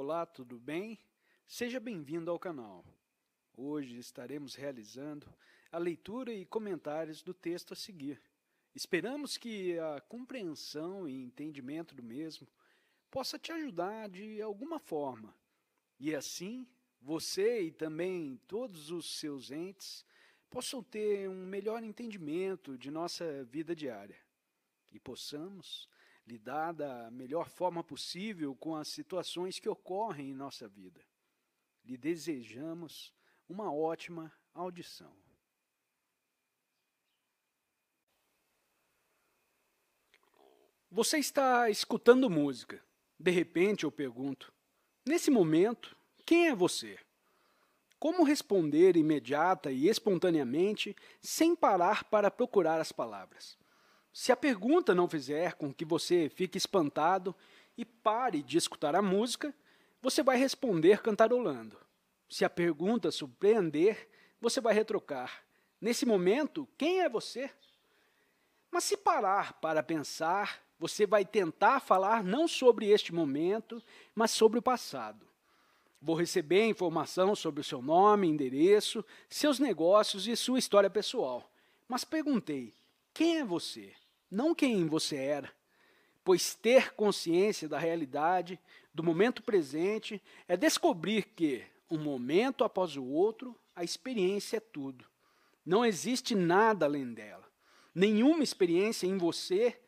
Olá, tudo bem? Seja bem-vindo ao canal. Hoje estaremos realizando a leitura e comentários do texto a seguir. Esperamos que a compreensão e entendimento do mesmo possa te ajudar de alguma forma. E assim, você e também todos os seus entes possam ter um melhor entendimento de nossa vida diária e possamos lidar da melhor forma possível com as situações que ocorrem em nossa vida. Lhe desejamos uma ótima audição. Você está escutando música. De repente eu pergunto: nesse momento, quem é você? Como responder imediata e espontaneamente sem parar para procurar as palavras? Se a pergunta não fizer com que você fique espantado e pare de escutar a música, você vai responder cantarolando. Se a pergunta surpreender, você vai retrocar. Nesse momento, quem é você? Mas se parar para pensar, você vai tentar falar não sobre este momento, mas sobre o passado. Vou receber informação sobre o seu nome, endereço, seus negócios e sua história pessoal. Mas perguntei: quem é você? não quem você era. Pois ter consciência da realidade, do momento presente, é descobrir que, um momento após o outro, a experiência é tudo. Não existe nada além dela. Nenhuma experiência em você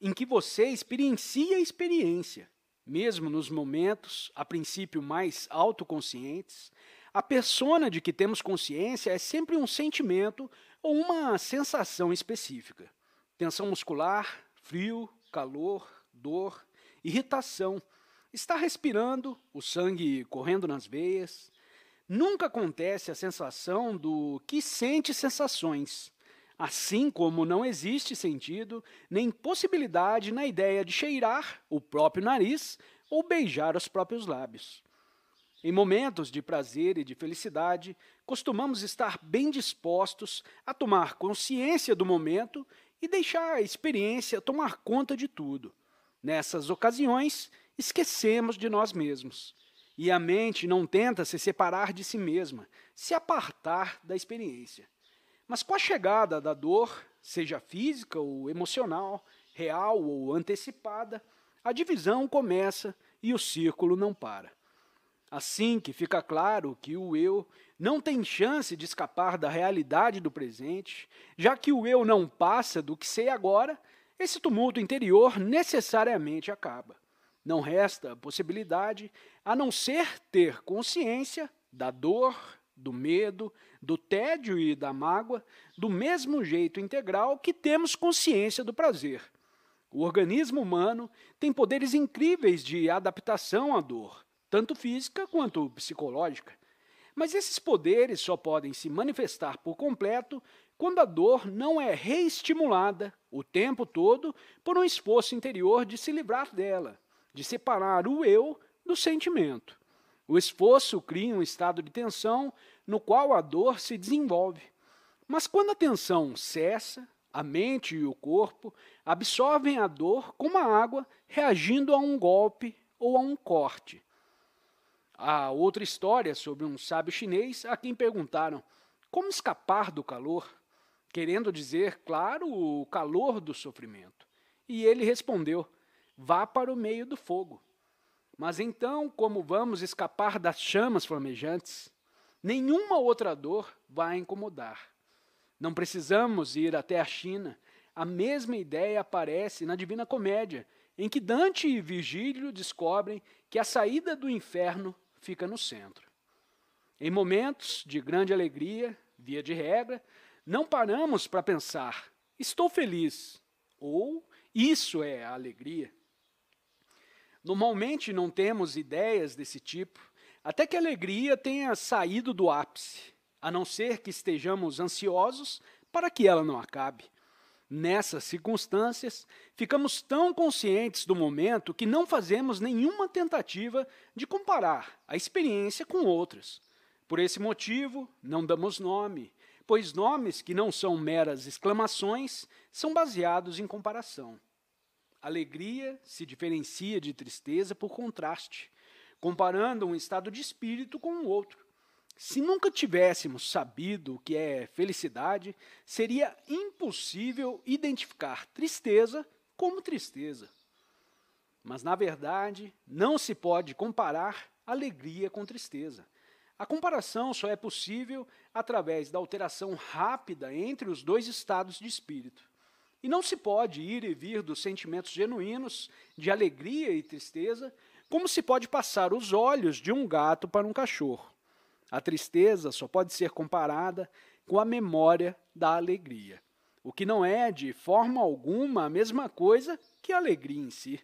em que você experiencia a experiência. Mesmo nos momentos, a princípio, mais autoconscientes, a persona de que temos consciência é sempre um sentimento ou uma sensação específica tensão muscular, frio, calor, dor, irritação. Está respirando, o sangue correndo nas veias. Nunca acontece a sensação do que sente sensações. Assim como não existe sentido nem possibilidade na ideia de cheirar o próprio nariz ou beijar os próprios lábios. Em momentos de prazer e de felicidade, costumamos estar bem dispostos a tomar consciência do momento e deixar a experiência tomar conta de tudo. Nessas ocasiões, esquecemos de nós mesmos. E a mente não tenta se separar de si mesma, se apartar da experiência. Mas com a chegada da dor, seja física ou emocional, real ou antecipada, a divisão começa e o círculo não para. Assim que fica claro que o eu não tem chance de escapar da realidade do presente, já que o eu não passa do que sei agora, esse tumulto interior necessariamente acaba. Não resta possibilidade a não ser ter consciência da dor, do medo, do tédio e da mágoa, do mesmo jeito integral que temos consciência do prazer. O organismo humano tem poderes incríveis de adaptação à dor tanto física quanto psicológica. Mas esses poderes só podem se manifestar por completo quando a dor não é reestimulada o tempo todo por um esforço interior de se livrar dela, de separar o eu do sentimento. O esforço cria um estado de tensão no qual a dor se desenvolve. Mas quando a tensão cessa, a mente e o corpo absorvem a dor como a água reagindo a um golpe ou a um corte. Há outra história sobre um sábio chinês a quem perguntaram como escapar do calor, querendo dizer, claro, o calor do sofrimento. E ele respondeu: vá para o meio do fogo. Mas então, como vamos escapar das chamas flamejantes? Nenhuma outra dor vai incomodar. Não precisamos ir até a China. A mesma ideia aparece na Divina Comédia, em que Dante e Virgílio descobrem que a saída do inferno fica no centro. Em momentos de grande alegria, via de regra, não paramos para pensar: estou feliz ou isso é a alegria. Normalmente não temos ideias desse tipo, até que a alegria tenha saído do ápice, a não ser que estejamos ansiosos para que ela não acabe Nessas circunstâncias, ficamos tão conscientes do momento que não fazemos nenhuma tentativa de comparar a experiência com outras. Por esse motivo, não damos nome, pois nomes que não são meras exclamações são baseados em comparação. Alegria se diferencia de tristeza por contraste, comparando um estado de espírito com o outro. Se nunca tivéssemos sabido o que é felicidade, seria impossível identificar tristeza como tristeza. Mas, na verdade, não se pode comparar alegria com tristeza. A comparação só é possível através da alteração rápida entre os dois estados de espírito. E não se pode ir e vir dos sentimentos genuínos de alegria e tristeza, como se pode passar os olhos de um gato para um cachorro. A tristeza só pode ser comparada com a memória da alegria, o que não é de forma alguma a mesma coisa que a alegria em si.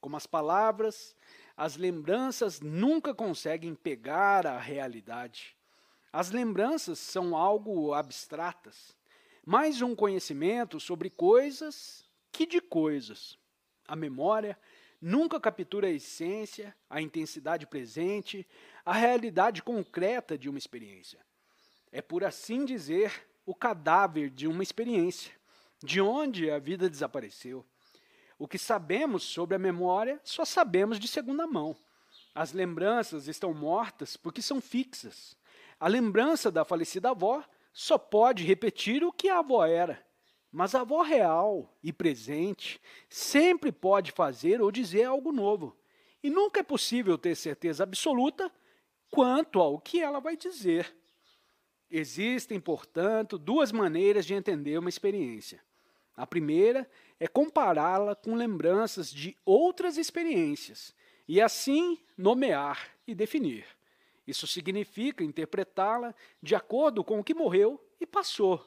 Como as palavras, as lembranças nunca conseguem pegar a realidade. As lembranças são algo abstratas, mais um conhecimento sobre coisas que de coisas. A memória nunca captura a essência, a intensidade presente, a realidade concreta de uma experiência. É, por assim dizer, o cadáver de uma experiência, de onde a vida desapareceu. O que sabemos sobre a memória só sabemos de segunda mão. As lembranças estão mortas porque são fixas. A lembrança da falecida avó só pode repetir o que a avó era. Mas a avó real e presente sempre pode fazer ou dizer algo novo. E nunca é possível ter certeza absoluta quanto ao que ela vai dizer. Existem, portanto, duas maneiras de entender uma experiência. A primeira é compará-la com lembranças de outras experiências e assim nomear e definir. Isso significa interpretá-la de acordo com o que morreu e passou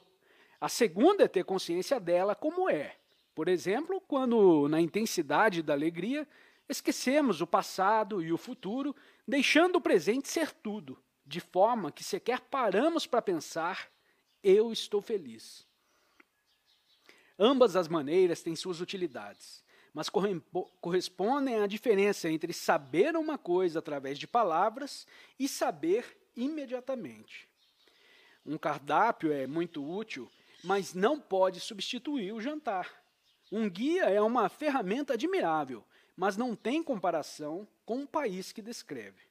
a segunda é ter consciência dela como é. Por exemplo, quando, na intensidade da alegria, esquecemos o passado e o futuro, deixando o presente ser tudo, de forma que sequer paramos para pensar: eu estou feliz. Ambas as maneiras têm suas utilidades, mas correspondem à diferença entre saber uma coisa através de palavras e saber imediatamente. Um cardápio é muito útil mas não pode substituir o jantar. Um guia é uma ferramenta admirável, mas não tem comparação com o país que descreve.